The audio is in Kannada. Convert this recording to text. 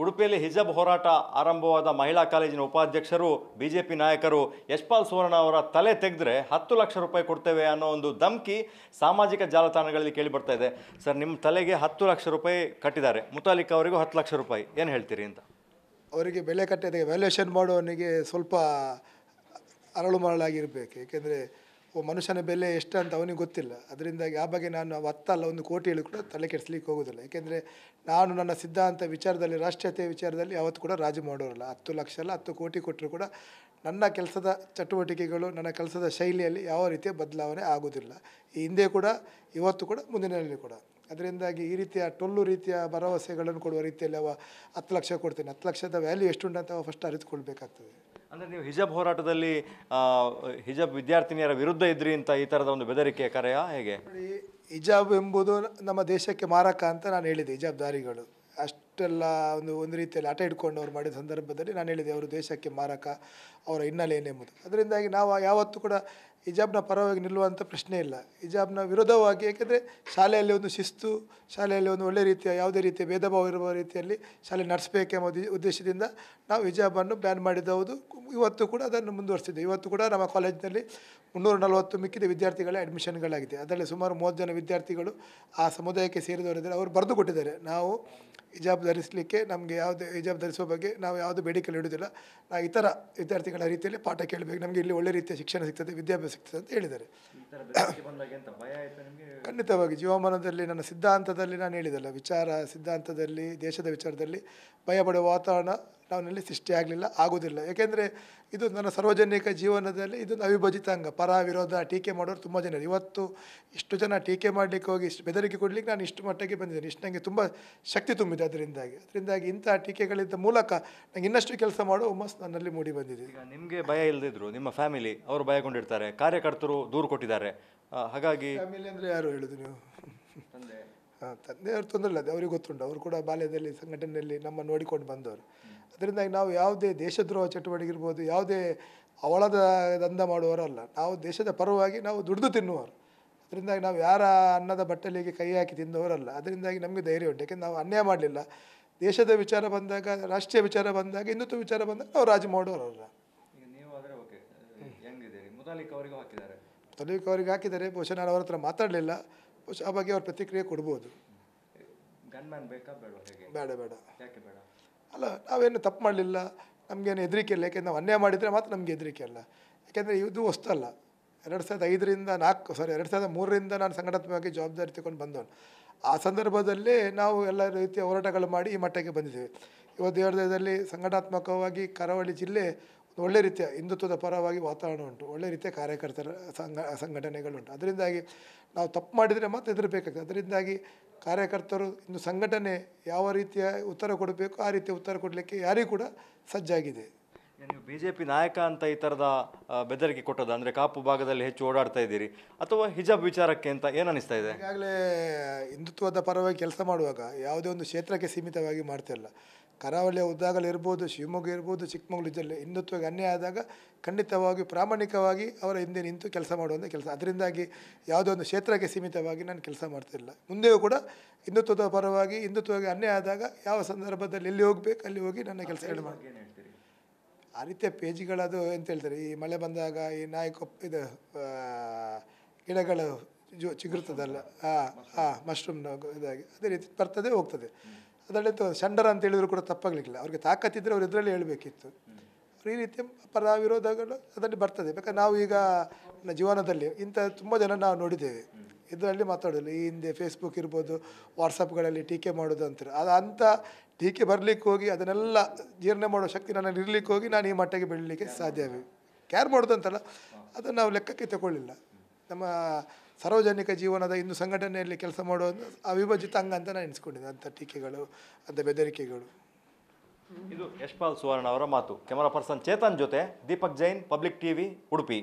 ಉಡುಪಿಯಲ್ಲಿ ಹಿಜಬ್ ಹೋರಾಟ ಆರಂಭವಾದ ಮಹಿಳಾ ಕಾಲೇಜಿನ ಉಪಾಧ್ಯಕ್ಷರು ಬಿಜೆಪಿ ನಾಯಕರು ಯಶ್ಪಾಲ್ ಸುವರ್ಣ ಅವರ ತಲೆ ತೆಗೆದ್ರೆ ಹತ್ತು ಲಕ್ಷ ರೂಪಾಯಿ ಕೊಡ್ತೇವೆ ಅನ್ನೋ ಒಂದು ಧಮಕಿ ಸಾಮಾಜಿಕ ಜಾಲತಾಣಗಳಲ್ಲಿ ಕೇಳಿಬರ್ತಾ ಇದೆ ಸರ್ ನಿಮ್ಮ ತಲೆಗೆ ಹತ್ತು ಲಕ್ಷ ರೂಪಾಯಿ ಕಟ್ಟಿದ್ದಾರೆ ಮುತಾಲಿಕ್ ಅವರಿಗೂ ಹತ್ತು ಲಕ್ಷ ರೂಪಾಯಿ ಏನು ಹೇಳ್ತೀರಿ ಅಂತ ಅವರಿಗೆ ಬೆಲೆ ಕಟ್ಟಿದ ವ್ಯಾಲ್ಯೂಯೇಷನ್ ಮಾಡೋವನಿಗೆ ಸ್ವಲ್ಪ ಅರಳು ಮರಳಾಗಿರಬೇಕು ಏಕೆಂದರೆ ಮನುಷ್ಯನ ಬೆಲೆ ಎಷ್ಟು ಅಂತ ಅವನಿಗೆ ಗೊತ್ತಿಲ್ಲ ಅದರಿಂದಾಗಿ ಆ ಬಗ್ಗೆ ನಾನು ಹತ್ತಲ್ಲ ಒಂದು ಕೋಟಿ ಹೇಳಿ ಕೂಡ ತಲೆ ಕೆಡಿಸ್ಲಿಕ್ಕೆ ಹೋಗೋದಿಲ್ಲ ಯಾಕೆಂದರೆ ನಾನು ನನ್ನ ಸಿದ್ಧಾಂತ ವಿಚಾರದಲ್ಲಿ ರಾಷ್ಟ್ರೀಯತೆ ವಿಚಾರದಲ್ಲಿ ಯಾವತ್ತು ಕೂಡ ರಾಜಿ ಮಾಡೋರಲ್ಲ ಹತ್ತು ಲಕ್ಷ ಅಲ್ಲ ಹತ್ತು ಕೋಟಿ ಕೊಟ್ಟರು ಕೂಡ ನನ್ನ ಕೆಲಸದ ಚಟುವಟಿಕೆಗಳು ನನ್ನ ಕೆಲಸದ ಶೈಲಿಯಲ್ಲಿ ಯಾವ ರೀತಿಯ ಬದಲಾವಣೆ ಆಗೋದಿಲ್ಲ ಈ ಹಿಂದೆ ಕೂಡ ಇವತ್ತು ಕೂಡ ಮುಂದಿನಲ್ಲಿ ಕೂಡ ಅದರಿಂದಾಗಿ ಈ ರೀತಿಯ ಟೊಳ್ಳು ರೀತಿಯ ಭರವಸೆಗಳನ್ನು ಕೊಡುವ ರೀತಿಯಲ್ಲಿ ಅವ ಹತ್ತು ಲಕ್ಷ ಕೊಡ್ತೇನೆ ಹತ್ತು ಲಕ್ಷದ ವ್ಯಾಲ್ಯೂ ಉಂಟಂತ ಅಂತ ಫಸ್ಟ್ ಅರಿತುಕೊಳ್ಬೇಕಾಗ್ತದೆ ಅಂದರೆ ನೀವು ಹಿಜಬ್ ಹೋರಾಟದಲ್ಲಿ ಹಿಜಬ್ ವಿದ್ಯಾರ್ಥಿನಿಯರ ವಿರುದ್ಧ ಇದ್ರಿ ಅಂತ ಈ ಥರದ ಒಂದು ಬೆದರಿಕೆ ಕರೆಯ ಹೇಗೆ ಹಿಜಾಬ್ ಎಂಬುದು ನಮ್ಮ ದೇಶಕ್ಕೆ ಮಾರಕ ಅಂತ ನಾನು ಹೇಳಿದೆ ಹಿಜಾಬ್ದಾರಿಗಳು ಅಷ್ಟೆಲ್ಲ ಒಂದು ಒಂದು ರೀತಿಯಲ್ಲಿ ಆಟ ಹಿಡ್ಕೊಂಡು ಅವ್ರು ಮಾಡಿದ ಸಂದರ್ಭದಲ್ಲಿ ನಾನು ಹೇಳಿದೆ ಅವರು ದೇಶಕ್ಕೆ ಮಾರಕ ಅವರ ಹಿನ್ನೆಲೆ ಏನೆಂಬುದು ಅದರಿಂದಾಗಿ ನಾವು ಯಾವತ್ತೂ ಕೂಡ ಹಿಜಾಬ್ನ ಪರವಾಗಿ ನಿಲ್ಲುವಂಥ ಪ್ರಶ್ನೆ ಇಲ್ಲ ಹಿಜಾಬ್ನ ವಿರೋಧವಾಗಿ ಏಕೆಂದರೆ ಶಾಲೆಯಲ್ಲಿ ಒಂದು ಶಿಸ್ತು ಶಾಲೆಯಲ್ಲಿ ಒಂದು ಒಳ್ಳೆ ರೀತಿಯ ಯಾವುದೇ ರೀತಿಯ ಭೇದ ಭಾವ ಇರುವ ರೀತಿಯಲ್ಲಿ ಶಾಲೆ ನಡೆಸಬೇಕೆಂಬ ಉದ್ದೇಶದಿಂದ ನಾವು ಹಿಜಾಬನ್ನು ಬ್ಯಾನ್ ಮಾಡಿದವುದು ಇವತ್ತು ಕೂಡ ಅದನ್ನು ಮುಂದುವರಿಸಿದೆ ಇವತ್ತು ಕೂಡ ನಮ್ಮ ಕಾಲೇಜಿನಲ್ಲಿ ಮುನ್ನೂರ ನಲವತ್ತು ಮಿಕ್ಕಿದ ವಿದ್ಯಾರ್ಥಿಗಳೇ ಅಡ್ಮಿಷನ್ಗಳಾಗಿದೆ ಅದರಲ್ಲಿ ಸುಮಾರು ಮೂವತ್ತು ಜನ ವಿದ್ಯಾರ್ಥಿಗಳು ಆ ಸಮುದಾಯಕ್ಕೆ ಸೇರಿದವರಿದ್ದಾರೆ ಅವರು ಬರೆದು ಕೊಟ್ಟಿದ್ದಾರೆ ನಾವು ಹಿಜಾಬ್ ಧರಿಸಲಿಕ್ಕೆ ನಮಗೆ ಯಾವುದೇ ಹಿಜಾಬ್ ಧರಿಸುವ ಬಗ್ಗೆ ನಾವು ಯಾವುದೇ ಬೇಡಿಕೆ ನೀಡುವುದಿಲ್ಲ ನಾವು ಇತರ ವಿದ್ಯಾರ್ಥಿಗಳ ರೀತಿಯಲ್ಲಿ ಪಾಠ ಕೇಳಬೇಕು ನಮಗೆ ಇಲ್ಲಿ ಒಳ್ಳೆ ರೀತಿಯ ಶಿಕ್ಷಣ ಸಿಗ್ತದೆ ವಿದ್ಯಾಭ್ಯಾಸ ಸಿಗ್ತದೆ ಅಂತ ಹೇಳಿದ್ದಾರೆ ಖಂಡಿತವಾಗಿ ಜೀವಮಾನದಲ್ಲಿ ನನ್ನ ಸಿದ್ಧಾಂತದಲ್ಲಿ ನಾನು ಹೇಳಿದಲ್ಲ ವಿಚಾರ ಸಿದ್ಧಾಂತದಲ್ಲಿ ದೇಶದ ವಿಚಾರದಲ್ಲಿ ಭಯ ಪಡುವ ವಾತಾವರಣ ನಾವಿನಲ್ಲಿ ಸೃಷ್ಟಿ ಆಗಲಿಲ್ಲ ಆಗೋದಿಲ್ಲ ಏಕೆಂದರೆ ಇದು ನನ್ನ ಸಾರ್ವಜನಿಕ ಜೀವನದಲ್ಲಿ ಇದೊಂದು ಅವಿಭಜಿತ ಅಂಗ ಪರ ವಿರೋಧ ಟೀಕೆ ಮಾಡೋರು ತುಂಬ ಜನ ಇವತ್ತು ಇಷ್ಟು ಜನ ಟೀಕೆ ಮಾಡಲಿಕ್ಕೆ ಹೋಗಿ ಇಷ್ಟು ಬೆದರಿಕೆ ಕೊಡಲಿಕ್ಕೆ ನಾನು ಇಷ್ಟು ಮಟ್ಟಕ್ಕೆ ಬಂದಿದ್ದೇನೆ ಇಷ್ಟು ನನಗೆ ತುಂಬ ಶಕ್ತಿ ತುಂಬಿದೆ ಅದರಿಂದಾಗಿ ಅದರಿಂದಾಗಿ ಇಂಥ ಟೀಕೆಗಳಿದ್ದ ಮೂಲಕ ನನಗೆ ಇನ್ನಷ್ಟು ಕೆಲಸ ಮಾಡೋ ಹುಮ್ಮಸ್ ನನ್ನಲ್ಲಿ ಮೂಡಿ ಬಂದಿದೆ ಈಗ ನಿಮಗೆ ಭಯ ಇಲ್ಲದಿದ್ದರು ನಿಮ್ಮ ಫ್ಯಾಮಿಲಿ ಅವರು ಭಯಗೊಂಡಿರ್ತಾರೆ ಕಾರ್ಯಕರ್ತರು ದೂರು ಕೊಟ್ಟಿದ್ದಾರೆ ಹಾಗಾಗಿ ಫ್ಯಾಮಿಲಿ ಅಂದರೆ ಯಾರು ಹೇಳೋದು ನೀವು ಹಾಂ ತಂದೆಯವರು ತೊಂದರೆ ಇಲ್ಲ ಅವ್ರಿಗೆ ಗೊತ್ತುಂಟು ಅವರು ಕೂಡ ಬಾಲ್ಯದಲ್ಲಿ ಸಂಘಟನೆಯಲ್ಲಿ ನಮ್ಮ ನೋಡಿಕೊಂಡು ಬಂದವರು ಅದರಿಂದಾಗಿ ನಾವು ಯಾವುದೇ ದೇಶದ್ರೋಹ ಚಟುವಟಿಕೆ ಇರ್ಬೋದು ಯಾವುದೇ ಅವಳದ ದಂಧ ಮಾಡುವವರಲ್ಲ ನಾವು ದೇಶದ ಪರವಾಗಿ ನಾವು ದುಡಿದು ತಿನ್ನುವರು ಅದರಿಂದಾಗಿ ನಾವು ಯಾರ ಅನ್ನದ ಬಟ್ಟಲಿಗೆ ಕೈ ಹಾಕಿ ತಿಂದವರಲ್ಲ ಅದರಿಂದಾಗಿ ನಮಗೆ ಧೈರ್ಯ ಉಂಟು ಯಾಕೆಂದರೆ ನಾವು ಅನ್ಯಾಯ ಮಾಡಲಿಲ್ಲ ದೇಶದ ವಿಚಾರ ಬಂದಾಗ ರಾಷ್ಟ್ರೀಯ ವಿಚಾರ ಬಂದಾಗ ಹಿಂದುತ್ವ ವಿಚಾರ ಬಂದಾಗ ನಾವು ರಾಜಿ ಮಾಡೋರಲ್ಲ ಮುತಾಲಿಕ್ ಅವರಿಗೆ ಹಾಕಿದ್ದಾರೆ ಬಹುಶಃ ನಾನು ಅವ್ರ ಹತ್ರ ಮಾತಾಡಲಿಲ್ಲ ಬಹುಶಃ ಆ ಬಗ್ಗೆ ಅವ್ರ ಪ್ರತಿಕ್ರಿಯೆ ಕೊಡ್ಬೋದು ಬೇಡ ಬೇಡ ಅಲ್ಲ ನಾವೇನು ತಪ್ಪು ಮಾಡಲಿಲ್ಲ ನಮಗೇನು ಹೆದರಿಕೆ ಇಲ್ಲ ಯಾಕೆಂದರೆ ನಾವು ಅನ್ಯಾಯ ಮಾಡಿದರೆ ಮಾತ್ರ ನಮಗೆ ಹೆದರಿಕೆ ಅಲ್ಲ ಯಾಕೆಂದರೆ ಇದು ಹೊಸ್ತಲ್ಲ ಎರಡು ಸಾವಿರದ ಐದರಿಂದ ನಾಲ್ಕು ಸಾರಿ ಎರಡು ಸಾವಿರದ ಮೂರರಿಂದ ನಾನು ಸಂಘಟನಾತ್ಮಕವಾಗಿ ಜವಾಬ್ದಾರಿ ತಗೊಂಡು ಬಂದವನು ಆ ಸಂದರ್ಭದಲ್ಲಿ ನಾವು ಎಲ್ಲ ರೀತಿಯ ಹೋರಾಟಗಳು ಮಾಡಿ ಈ ಮಟ್ಟಕ್ಕೆ ಬಂದಿದ್ದೇವೆ ಇವತ್ತು ದೇವರದಲ್ಲಿ ಸಂಘಟನಾತ್ಮಕವಾಗಿ ಕರಾವಳಿ ಜಿಲ್ಲೆ ಒಳ್ಳೆ ರೀತಿಯ ಹಿಂದುತ್ವದ ಪರವಾಗಿ ವಾತಾವರಣ ಉಂಟು ಒಳ್ಳೆ ರೀತಿಯ ಕಾರ್ಯಕರ್ತರ ಸಂಘ ಸಂಘಟನೆಗಳುಂಟು ಅದರಿಂದಾಗಿ ನಾವು ತಪ್ಪು ಮಾಡಿದರೆ ಮತ್ತೆ ಹೆದರಬೇಕಾಗ್ತದೆ ಅದರಿಂದಾಗಿ ಕಾರ್ಯಕರ್ತರು ಇನ್ನು ಸಂಘಟನೆ ಯಾವ ರೀತಿಯ ಉತ್ತರ ಕೊಡಬೇಕು ಆ ರೀತಿಯ ಉತ್ತರ ಕೊಡಲಿಕ್ಕೆ ಯಾರಿಗೂ ಕೂಡ ಸಜ್ಜಾಗಿದೆ ನೀವು ಬಿ ಜೆ ಪಿ ನಾಯಕ ಅಂತ ಈ ಥರದ ಬೆದರಿಕೆ ಕೊಟ್ಟದ ಅಂದರೆ ಕಾಪು ಭಾಗದಲ್ಲಿ ಹೆಚ್ಚು ಓಡಾಡ್ತಾ ಇದ್ದೀರಿ ಅಥವಾ ಹಿಜಾಬ್ ವಿಚಾರಕ್ಕೆ ಅಂತ ಏನು ಅನಿಸ್ತಾ ಇದೆ ಈಗಾಗಲೇ ಹಿಂದುತ್ವದ ಪರವಾಗಿ ಕೆಲಸ ಮಾಡುವಾಗ ಯಾವುದೇ ಒಂದು ಕ್ಷೇತ್ರಕ್ಕೆ ಸೀಮಿತವಾಗಿ ಮಾಡ್ತಿರಲ್ಲ ಕರಾವಳಿಯ ಉದ್ದಾಗಲಿ ಇರ್ಬೋದು ಶಿವಮೊಗ್ಗ ಇರ್ಬೋದು ಚಿಕ್ಕಮಗಳೂರು ಜಿಲ್ಲೆ ಹಿಂದುತ್ವಕ್ಕೆ ಅನ್ಯಾಯ ಆದಾಗ ಖಂಡಿತವಾಗಿ ಪ್ರಾಮಾಣಿಕವಾಗಿ ಅವರ ಹಿಂದೆ ನಿಂತು ಕೆಲಸ ಮಾಡುವಂಥ ಕೆಲಸ ಅದರಿಂದಾಗಿ ಯಾವುದೇ ಒಂದು ಕ್ಷೇತ್ರಕ್ಕೆ ಸೀಮಿತವಾಗಿ ನಾನು ಕೆಲಸ ಮಾಡ್ತಿಲ್ಲ ಮುಂದೆಯೂ ಕೂಡ ಹಿಂದುತ್ವದ ಪರವಾಗಿ ಹಿಂದುತ್ವಕ್ಕೆ ಅನ್ಯಾಯ ಆದಾಗ ಯಾವ ಸಂದರ್ಭದಲ್ಲಿ ಎಲ್ಲಿ ಹೋಗಬೇಕು ಅಲ್ಲಿ ಹೋಗಿ ನನ್ನ ಹೇಳಿ ಮಾಡ್ತೀನಿ ಆ ರೀತಿಯ ಪೇಜ್ಗಳದು ಎಂತ ಹೇಳ್ತಾರೆ ಈ ಮಳೆ ಬಂದಾಗ ಈ ನಾಯಕ ಇದು ಗಿಡಗಳು ಜೋ ಚಿಗುರ್ತದಲ್ಲ ಹಾಂ ಹಾಂ ಮಶ್ರೂಮ್ ಇದಾಗಿ ಅದೇ ರೀತಿ ಬರ್ತದೆ ಹೋಗ್ತದೆ ಅದರಲ್ಲಿ ಸಂಡರ್ ಅಂತ ಹೇಳಿದ್ರು ಕೂಡ ತಪ್ಪಾಗಲಿಕ್ಕಿಲ್ಲ ಅವ್ರಿಗೆ ತಾಕತ್ತಿದ್ದರೆ ಅವ್ರು ಇದರಲ್ಲಿ ಹೇಳಬೇಕಿತ್ತು ಈ ರೀತಿ ಪರ ವಿರೋಧಗಳು ಅದರಲ್ಲಿ ಬರ್ತದೆ ಬೇಕಾದ್ರೆ ನಾವು ಈಗ ಜೀವನದಲ್ಲಿ ಇಂಥ ತುಂಬ ಜನ ನಾವು ನೋಡಿದ್ದೇವೆ ಇದರಲ್ಲಿ ಮಾತಾಡೋದು ಈ ಹಿಂದೆ ಫೇಸ್ಬುಕ್ ಇರ್ಬೋದು ವಾಟ್ಸಪ್ಗಳಲ್ಲಿ ಟೀಕೆ ಮಾಡೋದು ಅಂತಾರೆ ಅದು ಅಂಥ ಟೀಕೆ ಬರಲಿಕ್ಕೆ ಹೋಗಿ ಅದನ್ನೆಲ್ಲ ಜೀರ್ಣ ಮಾಡೋ ಶಕ್ತಿ ನಾನು ಇರಲಿಕ್ಕೆ ಹೋಗಿ ನಾನು ಈ ಮಟ್ಟಿಗೆ ಬೆಳಿಲಿಕ್ಕೆ ಸಾಧ್ಯವೇ ಕ್ಯಾರ್ ಮಾಡೋದು ಅಂತಲ್ಲ ಅದನ್ನು ನಾವು ಲೆಕ್ಕಕ್ಕೆ ತಗೊಳ್ಳಿಲ್ಲ ನಮ್ಮ ಸಾರ್ವಜನಿಕ ಜೀವನದ ಇಂದು ಸಂಘಟನೆಯಲ್ಲಿ ಕೆಲಸ ಮಾಡೋ ಅವಿಭಜಿತ ಅಂಗ ಅಂತ ನಾನು ಎನಿಸ್ಕೊಂಡಿದ್ದೆ ಅಂಥ ಟೀಕೆಗಳು ಅಂಥ ಬೆದರಿಕೆಗಳು ಇದು ಯಶ್ಪಾಲ್ ಸುವರ್ಣ ಅವರ ಮಾತು ಕ್ಯಾಮರಾ ಪರ್ಸನ್ ಚೇತನ್ ಜೊತೆ ದೀಪಕ್ ಜೈನ್ ಪಬ್ಲಿಕ್ ಟಿವಿ ಉಡುಪಿ